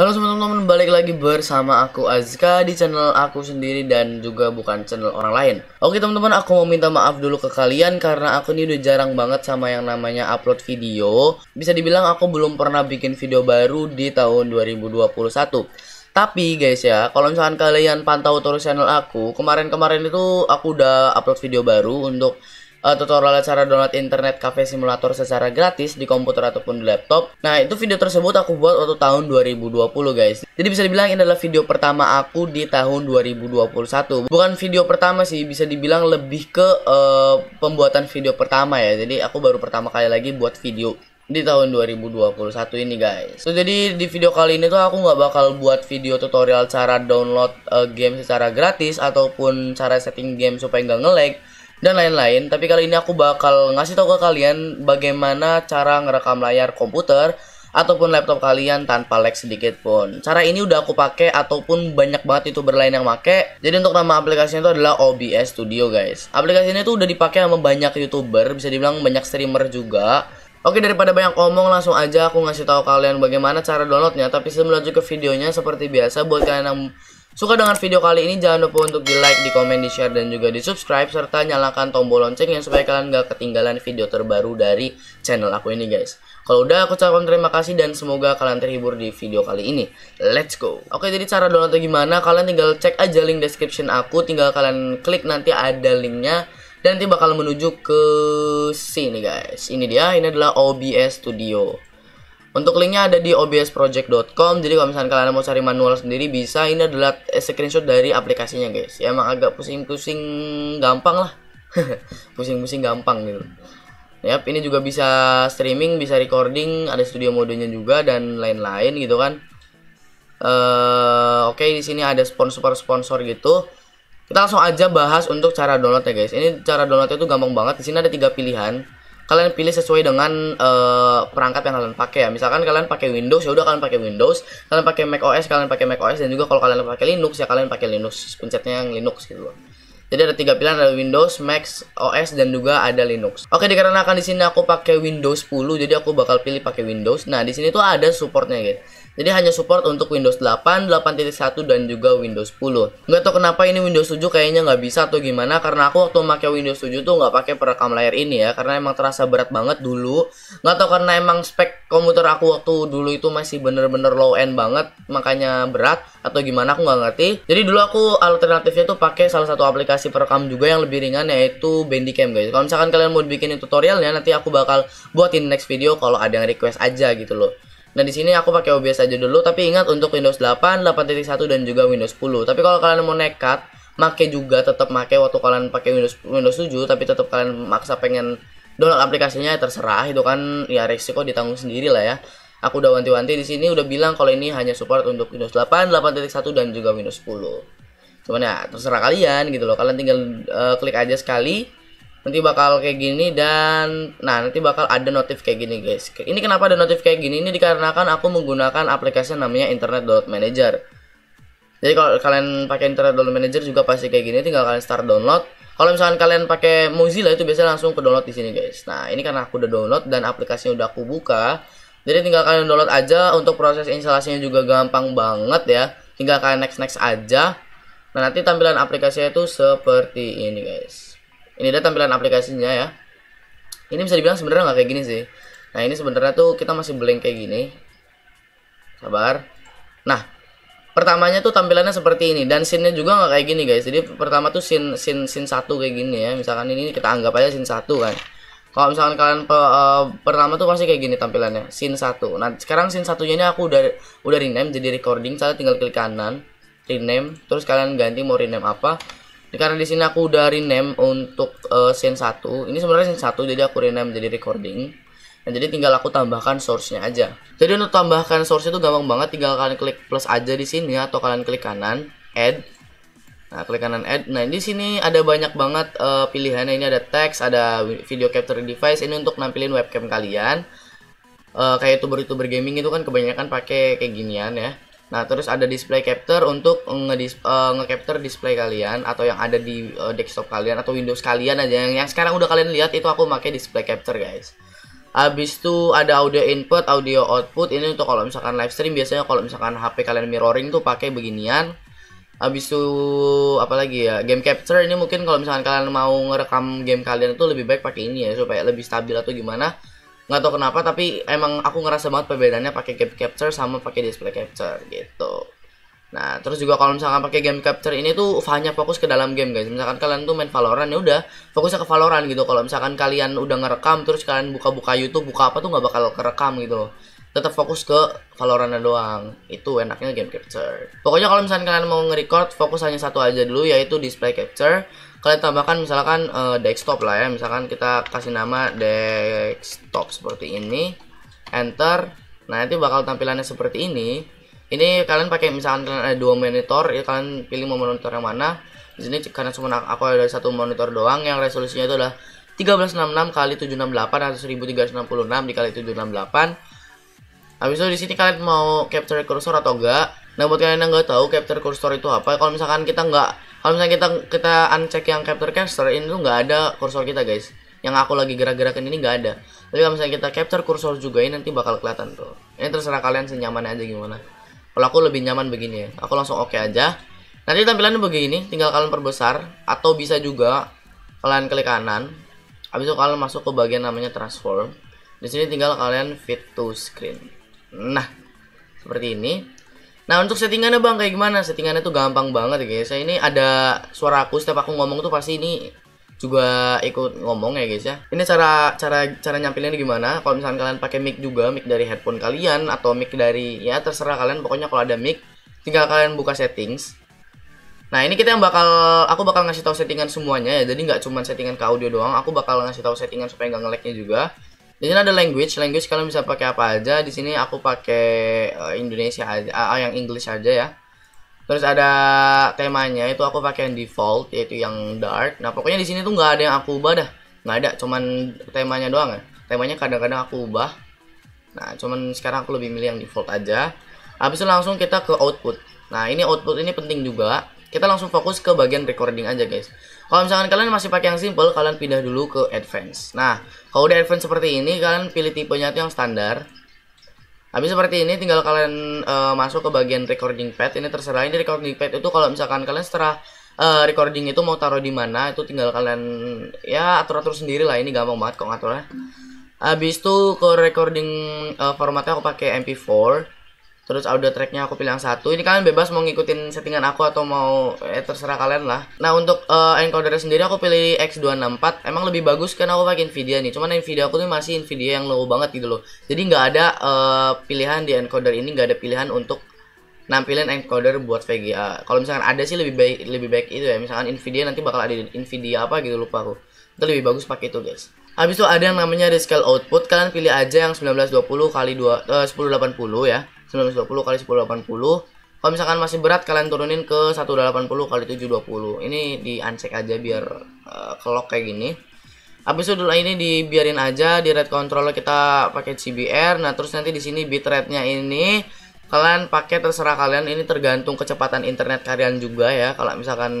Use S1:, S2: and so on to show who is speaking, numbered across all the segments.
S1: Halo teman-teman, balik lagi bersama aku Azka di channel aku sendiri dan juga bukan channel orang lain Oke teman-teman, aku mau minta maaf dulu ke kalian karena aku ini udah jarang banget sama yang namanya upload video Bisa dibilang aku belum pernah bikin video baru di tahun 2021 tapi guys ya, kalau misalkan kalian pantau terus channel aku, kemarin-kemarin itu aku udah upload video baru untuk uh, tutorial cara download internet cafe simulator secara gratis di komputer ataupun di laptop. Nah, itu video tersebut aku buat waktu tahun 2020, guys. Jadi bisa dibilang ini adalah video pertama aku di tahun 2021. Bukan video pertama sih, bisa dibilang lebih ke uh, pembuatan video pertama ya. Jadi aku baru pertama kali lagi buat video di tahun 2021 ini guys so, jadi di video kali ini tuh aku nggak bakal buat video tutorial cara download uh, game secara gratis ataupun cara setting game supaya nggak ngelag dan lain-lain. Tapi kali ini aku bakal ngasih tahu ke kalian bagaimana cara ngerekam layar komputer ataupun laptop kalian tanpa lag sedikit pun. Cara ini udah aku pakai ataupun banyak banget youtuber lain yang make. Jadi untuk nama aplikasinya itu adalah OBS Studio guys. Aplikasi ini tuh udah dipakai sama banyak youtuber, bisa dibilang banyak streamer juga. Oke daripada banyak omong langsung aja aku ngasih tahu kalian bagaimana cara downloadnya. Tapi sebelum lanjut ke videonya seperti biasa buat kalian yang Suka dengan video kali ini jangan lupa untuk di like, di komen, di share dan juga di subscribe serta nyalakan tombol loncengnya supaya kalian gak ketinggalan video terbaru dari channel aku ini guys. Kalau udah aku ucapkan terima kasih dan semoga kalian terhibur di video kali ini. Let's go. Oke jadi cara downloadnya gimana? Kalian tinggal cek aja link description aku, tinggal kalian klik nanti ada linknya dan nanti bakal menuju ke sini guys. Ini dia, ini adalah OBS Studio. Untuk linknya ada di obsproject.com. Jadi kalau misalnya kalian mau cari manual sendiri bisa. Ini adalah screenshot dari aplikasinya guys. Ya emang agak pusing-pusing gampang lah. Pusing-pusing gampang gitu. Yap, ini juga bisa streaming, bisa recording, ada studio modenya juga dan lain-lain gitu kan. Uh, Oke, okay, di sini ada sponsor-sponsor gitu. Kita langsung aja bahas untuk cara download ya guys. Ini cara downloadnya tuh gampang banget. Di sini ada tiga pilihan kalian pilih sesuai dengan uh, eh, perangkat yang kalian pakai ya misalkan kalian pakai Windows ya udah kalian pakai Windows kalian pakai Mac OS kalian pakai Mac OS dan juga kalau kalian pakai Linux ya kalian pakai Linux pencetnya yang Linux gitu loh jadi ada tiga pilihan ada Windows, Mac OS dan juga ada Linux. Oke dikarenakan di sini aku pakai Windows 10 jadi aku bakal pilih pakai Windows. Nah di sini tuh ada supportnya guys. Jadi hanya support untuk Windows 8, 8.1 dan juga Windows 10. Nggak tahu kenapa ini Windows 7 kayaknya nggak bisa atau gimana karena aku waktu pakai Windows 7 tuh nggak pakai perekam layar ini ya karena emang terasa berat banget dulu. Nggak tahu karena emang spek komputer aku waktu dulu itu masih bener-bener low end banget makanya berat atau gimana aku nggak ngerti. Jadi dulu aku alternatifnya tuh pakai salah satu aplikasi si perekam juga yang lebih ringan yaitu Bandicam guys. Kalau misalkan kalian mau bikinin tutorialnya nanti aku bakal buatin next video kalau ada yang request aja gitu loh. Nah di sini aku pakai OBS aja dulu tapi ingat untuk Windows 8, 8.1 dan juga Windows 10. Tapi kalau kalian mau nekat, make juga tetap make waktu kalian pakai Windows Windows 7 tapi tetap kalian maksa pengen download aplikasinya terserah itu kan ya resiko ditanggung sendiri lah ya. Aku udah wanti-wanti di sini udah bilang kalau ini hanya support untuk Windows 8, 8.1 dan juga Windows 10 cuman ya terserah kalian gitu loh kalian tinggal uh, klik aja sekali nanti bakal kayak gini dan nah nanti bakal ada notif kayak gini guys ini kenapa ada notif kayak gini ini dikarenakan aku menggunakan aplikasi namanya internet download manager jadi kalau kalian pakai internet download manager juga pasti kayak gini tinggal kalian start download kalau misalkan kalian pakai Mozilla itu biasanya langsung ke download di sini guys nah ini karena aku udah download dan aplikasinya udah aku buka jadi tinggal kalian download aja untuk proses instalasinya juga gampang banget ya tinggal kalian next next aja Nah, nanti tampilan aplikasinya itu seperti ini, guys. Ini dia tampilan aplikasinya ya. Ini bisa dibilang sebenarnya nggak kayak gini sih. Nah, ini sebenarnya tuh kita masih blank kayak gini. Sabar. Nah, pertamanya tuh tampilannya seperti ini dan scene-nya juga nggak kayak gini, guys. Jadi pertama tuh scene scene scene 1 kayak gini ya. Misalkan ini kita anggap aja scene 1 kan. Kalau misalkan kalian pe, uh, pertama tuh pasti kayak gini tampilannya, scene 1. Nah, sekarang scene satunya ini aku udah udah rename jadi recording, saya tinggal klik kanan rename terus kalian ganti mau rename apa karena di sini aku udah rename untuk uh, scene 1 ini sebenarnya scene 1 jadi aku rename jadi recording nah, jadi tinggal aku tambahkan source-nya aja jadi untuk tambahkan source itu gampang banget tinggal kalian klik plus aja di sini atau kalian klik kanan add nah klik kanan add nah di sini ada banyak banget uh, pilihannya ini ada text ada video capture device ini untuk nampilin webcam kalian uh, kayak youtuber youtuber gaming itu kan kebanyakan pakai kayak ginian ya Nah, terus ada display capture untuk eh, nge-capture uh, nge display kalian atau yang ada di uh, desktop kalian atau Windows kalian aja. Yang, yang sekarang udah kalian lihat itu aku pakai display capture, guys. Habis itu ada audio input, audio output. Ini untuk kalau misalkan live stream biasanya kalau misalkan HP kalian mirroring tuh pakai beginian. Habis itu apalagi ya? Game capture ini mungkin kalau misalkan kalian mau ngerekam game kalian itu lebih baik pakai ini ya supaya lebih stabil atau gimana nggak tau kenapa tapi emang aku ngerasa banget perbedaannya pakai game capture sama pakai display capture gitu Nah, terus juga kalau misalkan pakai game capture ini tuh hanya fokus ke dalam game, guys. Misalkan kalian tuh main Valorant ya udah fokusnya ke Valorant gitu. Kalau misalkan kalian udah ngerekam terus kalian buka-buka YouTube, buka apa tuh nggak bakal kerekam gitu. Tetap fokus ke Valorant doang. Itu enaknya game capture. Pokoknya kalau misalkan kalian mau nge-record, fokus hanya satu aja dulu yaitu display capture kalian tambahkan misalkan uh, desktop lah ya misalkan kita kasih nama desktop seperti ini enter nah nanti bakal tampilannya seperti ini ini kalian pakai misalkan kalian ada dua monitor ya kalian pilih mau monitor yang mana di sini karena cuma aku ada satu monitor doang yang resolusinya itu adalah 1366 kali 768 atau 1366 dikali 768 habis itu di sini kalian mau capture cursor atau enggak nah buat kalian yang nggak tahu capture cursor itu apa kalau misalkan kita nggak kalau misalnya kita kita uncheck yang capture cursor ini tuh nggak ada kursor kita guys yang aku lagi gerak-gerakin ini nggak ada tapi kalau misalnya kita capture kursor juga ini nanti bakal kelihatan tuh ini terserah kalian senyaman aja gimana kalau aku lebih nyaman begini ya aku langsung oke okay aja nanti tampilannya begini tinggal kalian perbesar atau bisa juga kalian klik kanan habis itu kalian masuk ke bagian namanya transform di sini tinggal kalian fit to screen nah seperti ini Nah untuk settingannya bang kayak gimana? Settingannya tuh gampang banget guys. Ya. Ini ada suara aku setiap aku ngomong tuh pasti ini juga ikut ngomong ya guys ya. Ini cara cara cara nyampilinnya gimana? Kalau misalkan kalian pakai mic juga, mic dari headphone kalian atau mic dari ya terserah kalian. Pokoknya kalau ada mic, tinggal kalian buka settings. Nah ini kita yang bakal aku bakal ngasih tahu settingan semuanya ya. Jadi nggak cuma settingan ke audio doang. Aku bakal ngasih tahu settingan supaya nggak ngelagnya juga di sini ada language language kalian bisa pakai apa aja di sini aku pakai eh, Indonesia aja ah, yang English aja ya terus ada temanya itu aku pakai yang default yaitu yang dark nah pokoknya di sini tuh nggak ada yang aku ubah dah nggak ada cuman temanya doang ya temanya kadang-kadang aku ubah nah cuman sekarang aku lebih milih yang default aja habis itu langsung kita ke output nah ini output ini penting juga kita langsung fokus ke bagian recording aja guys kalau misalkan kalian masih pakai yang simple, kalian pindah dulu ke advance. Nah, kalau udah advance seperti ini, kalian pilih tipenya itu yang standar. Habis seperti ini tinggal kalian uh, masuk ke bagian recording pad. Ini terserah ini recording pad itu kalau misalkan kalian setelah uh, recording itu mau taruh di mana itu tinggal kalian ya atur-atur sendiri lah. Ini gampang banget kok ngaturnya. Habis itu ke recording uh, formatnya aku pakai MP4 terus audio tracknya aku pilih yang satu ini kalian bebas mau ngikutin settingan aku atau mau eh, terserah kalian lah nah untuk uh, encodernya sendiri aku pilih X264 emang lebih bagus karena aku pakai Nvidia nih cuman Nvidia aku tuh masih Nvidia yang low banget gitu loh jadi nggak ada uh, pilihan di encoder ini nggak ada pilihan untuk nampilin encoder buat VGA kalau misalkan ada sih lebih baik lebih baik itu ya misalkan Nvidia nanti bakal ada Nvidia apa gitu lupa aku itu lebih bagus pakai itu guys habis itu ada yang namanya rescale output kalian pilih aja yang 1920 kali 2 uh, 1080 ya 920 kali 1080 kalau misalkan masih berat kalian turunin ke 180 kali 720 ini di uncheck aja biar uh, kelok kayak gini Habis itu dulu ini dibiarin aja di red control kita pakai CBR. Nah, terus nanti di sini bitrate-nya ini kalian pakai terserah kalian. Ini tergantung kecepatan internet kalian juga ya. Kalau misalkan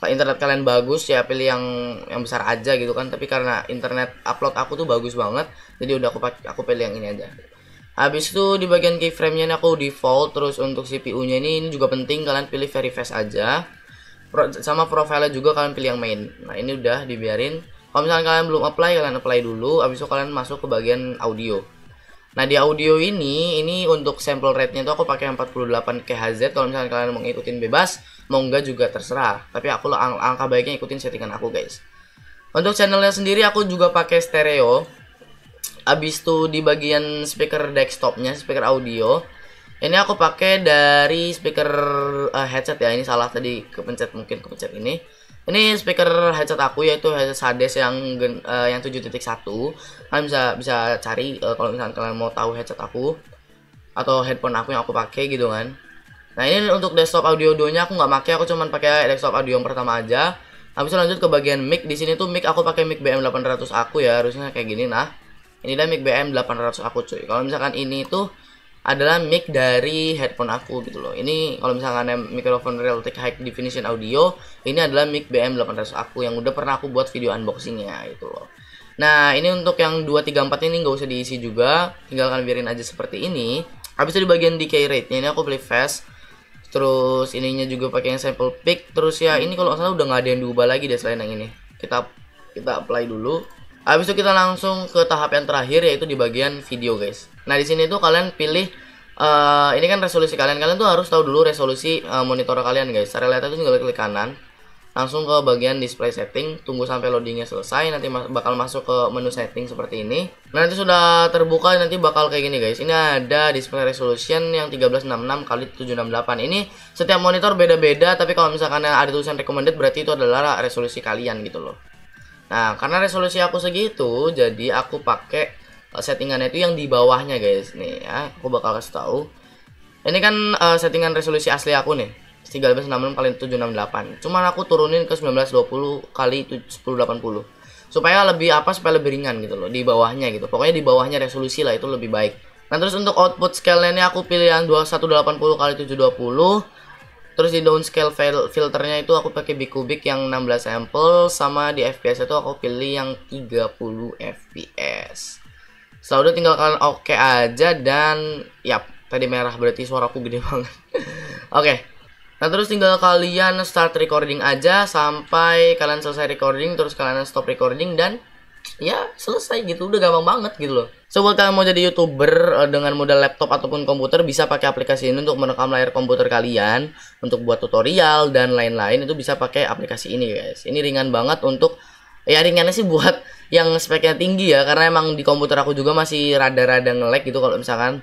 S1: internet kalian bagus ya pilih yang yang besar aja gitu kan. Tapi karena internet upload aku tuh bagus banget, jadi udah aku aku pilih yang ini aja habis itu di bagian keyframe-nya ini aku default terus untuk CPU-nya ini ini juga penting kalian pilih very fast aja Pro, sama profile juga kalian pilih yang main nah ini udah dibiarin kalau misalnya kalian belum apply kalian apply dulu habis itu kalian masuk ke bagian audio nah di audio ini ini untuk sample rate-nya itu aku pakai 48 kHz kalau misalnya kalian mau ngikutin bebas mau enggak juga terserah tapi aku angka baiknya ikutin settingan aku guys untuk channelnya sendiri aku juga pakai stereo abis itu di bagian speaker desktopnya speaker audio ini aku pakai dari speaker uh, headset ya ini salah tadi kepencet mungkin kepencet ini ini speaker headset aku yaitu headset Sades yang uh, yang 7.1 kalian bisa bisa cari uh, kalau misalnya kalian mau tahu headset aku atau headphone aku yang aku pakai gitu kan nah ini untuk desktop audio duonya aku nggak pakai aku cuman pakai desktop audio yang pertama aja habis itu lanjut ke bagian mic di sini tuh mic aku pakai mic BM800 aku ya harusnya kayak gini nah ini adalah mic BM 800 aku cuy kalau misalkan ini tuh adalah mic dari headphone aku gitu loh ini kalau misalkan mikrofon Realtek High Definition Audio ini adalah mic BM 800 aku yang udah pernah aku buat video unboxingnya gitu loh nah ini untuk yang 234 ini nggak usah diisi juga Tinggal tinggalkan biarin aja seperti ini habis itu di bagian decay rate ini aku beli fast terus ininya juga pakai yang sample pick terus ya ini kalau nggak salah udah nggak ada yang diubah lagi deh selain yang ini kita kita apply dulu Habis itu kita langsung ke tahap yang terakhir yaitu di bagian video guys. Nah di sini tuh kalian pilih uh, ini kan resolusi kalian kalian tuh harus tahu dulu resolusi uh, monitor kalian guys. Cara lihatnya tuh tinggal klik kanan langsung ke bagian display setting tunggu sampai loadingnya selesai nanti mas bakal masuk ke menu setting seperti ini nah, nanti sudah terbuka nanti bakal kayak gini guys ini ada display resolution yang 1366 kali 768 ini setiap monitor beda-beda tapi kalau misalkan ada tulisan recommended berarti itu adalah resolusi kalian gitu loh Nah, karena resolusi aku segitu, jadi aku pakai eh, settingan itu yang di bawahnya, guys. Nih ya, aku bakal kasih tahu. Ini kan uh, settingan resolusi asli aku nih. 1366 kali 768. Cuman aku turunin ke 1920 kali 1080. Supaya lebih apa? Supaya lebih ringan gitu loh di bawahnya gitu. Pokoknya di bawahnya resolusi lah itu lebih baik. Nah, terus untuk output scale ini aku pilih yang 2180 kali 720 terus di downscale filternya itu aku pakai cubic yang 16 sampel sama di fps itu aku pilih yang 30 fps setelah udah tinggal kalian oke okay aja dan ya tadi merah berarti suaraku gede banget oke okay. Nah terus tinggal kalian start recording aja sampai kalian selesai recording terus kalian stop recording dan ya selesai gitu udah gampang banget gitu loh so buat kalian mau jadi youtuber eh, dengan modal laptop ataupun komputer bisa pakai aplikasi ini untuk merekam layar komputer kalian untuk buat tutorial dan lain-lain itu bisa pakai aplikasi ini guys ini ringan banget untuk ya ringannya sih buat yang speknya tinggi ya karena emang di komputer aku juga masih rada-rada ngelek gitu kalau misalkan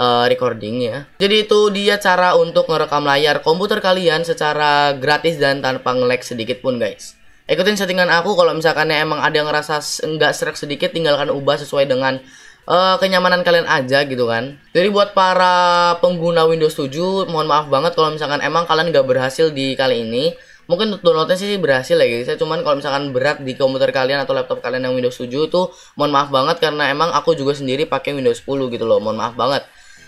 S1: uh, recording ya. Jadi itu dia cara untuk merekam layar komputer kalian secara gratis dan tanpa ngelag sedikit pun guys ikutin settingan aku kalau misalkan emang ada yang ngerasa nggak serak sedikit tinggalkan ubah sesuai dengan uh, kenyamanan kalian aja gitu kan jadi buat para pengguna Windows 7 mohon maaf banget kalau misalkan emang kalian nggak berhasil di kali ini mungkin downloadnya sih berhasil ya guys ya, cuman kalau misalkan berat di komputer kalian atau laptop kalian yang Windows 7 tuh mohon maaf banget karena emang aku juga sendiri pakai Windows 10 gitu loh mohon maaf banget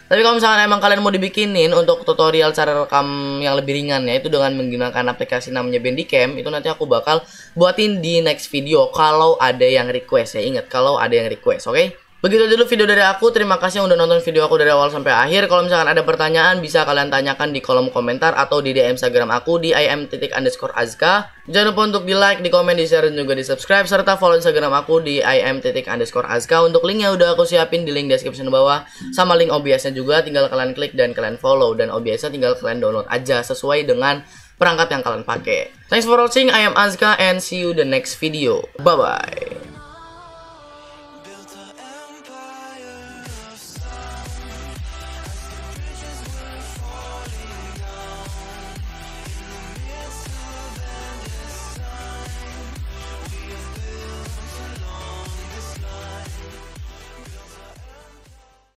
S1: tapi kalau misalnya emang kalian mau dibikinin untuk tutorial cara rekam yang lebih ringan ya itu dengan menggunakan aplikasi namanya Bandicam itu nanti aku bakal buatin di next video kalau ada yang request ya ingat kalau ada yang request oke okay? Begitu dulu video dari aku, terima kasih yang udah nonton video aku dari awal sampai akhir. Kalau misalkan ada pertanyaan, bisa kalian tanyakan di kolom komentar atau di DM Instagram aku di im underscore azka. Jangan lupa untuk di like, di komen, di share, dan juga di subscribe, serta follow Instagram aku di im underscore azka. Untuk linknya udah aku siapin di link description bawah, sama link OBS-nya juga, tinggal kalian klik dan kalian follow. Dan OBS-nya tinggal kalian download aja sesuai dengan perangkat yang kalian pakai. Thanks for watching, I am Azka and see you the next video. Bye-bye.